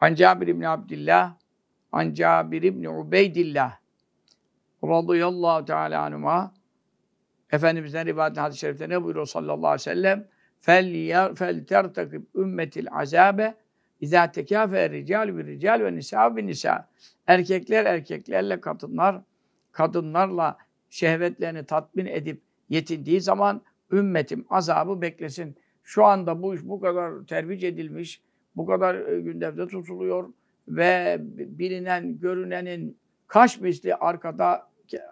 An Cabir İbni Abdillah, An Cabir İbni Ubeydillah radıyallahu teala anuma Efendimiz'den rivayet hadis-i şerifte ne buyuruyor sallallahu aleyhi ve sellem? Fel, fel tertakib ümmetil azabe İzâ tekâfe rical bir rical ve nisa bir nisa. Erkekler erkeklerle kadınlar, kadınlarla şehvetlerini tatmin edip yetindiği zaman ümmetim azabı beklesin. Şu anda bu iş bu kadar tervic edilmiş, bu kadar e, gündemde tutuluyor ve bilinen, görünenin kaç misli arkada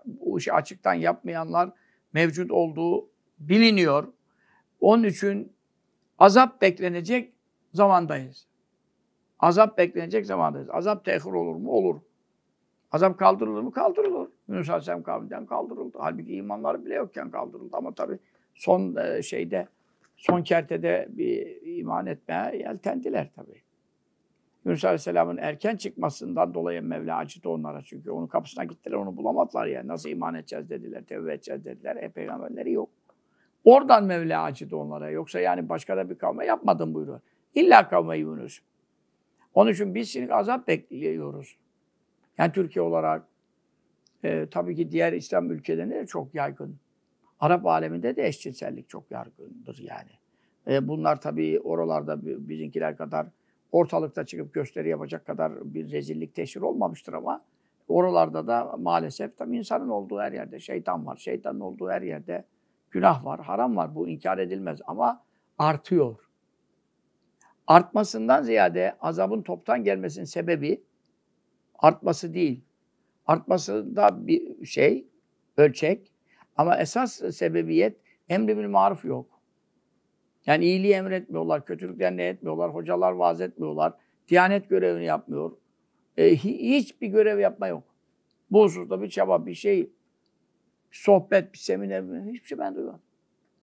bu işi açıktan yapmayanlar mevcut olduğu biliniyor. Onun için azap beklenecek zamandayız. Azap beklenecek zamandayız. Azap tehir olur mu? Olur. Azap kaldırılır mı? Kaldırılır. Yunus Aleyhisselam kavminden kaldırıldı. Halbuki imanları bile yokken kaldırıldı. Ama tabii son e, şeyde son kertede bir iman etmeye yeltendiler tabii. Yunus Aleyhisselam'ın erken çıkmasından dolayı Mevla acıdı onlara çünkü onun kapısına gittiler onu bulamadılar yani nasıl iman edeceğiz dediler, tevbe edeceğiz dediler. E peygamberleri yok. Oradan Mevla acıdı onlara. Yoksa yani başka da bir kavme yapmadım buyuruyor. İlla kavme Yunus. Onun için biz şimdi azap bekliyoruz. Yani Türkiye olarak e, tabii ki diğer İslam ülkelerinde de çok yaygın. Arap aleminde de eşcinsellik çok yargındır yani. E, bunlar tabii oralarda bizimkiler kadar ortalıkta çıkıp gösteri yapacak kadar bir rezillik teşhir olmamıştır ama oralarda da maalesef tam insanın olduğu her yerde şeytan var. Şeytanın olduğu her yerde günah var, haram var. Bu inkar edilmez ama artıyor. Artmasından ziyade azabın toptan gelmesinin sebebi artması değil. Artması da bir şey, ölçek ama esas sebebiyet emri bil maruf yok. Yani iyiliği emretmiyorlar, kötülükten ne etmiyorlar, hocalar vaaz etmiyorlar, diyanet görevini yapmıyor. E, hiçbir görev yapma yok. Bu hususta bir çaba, bir şey, sohbet, bir seminer, hiçbir şey ben duymadım.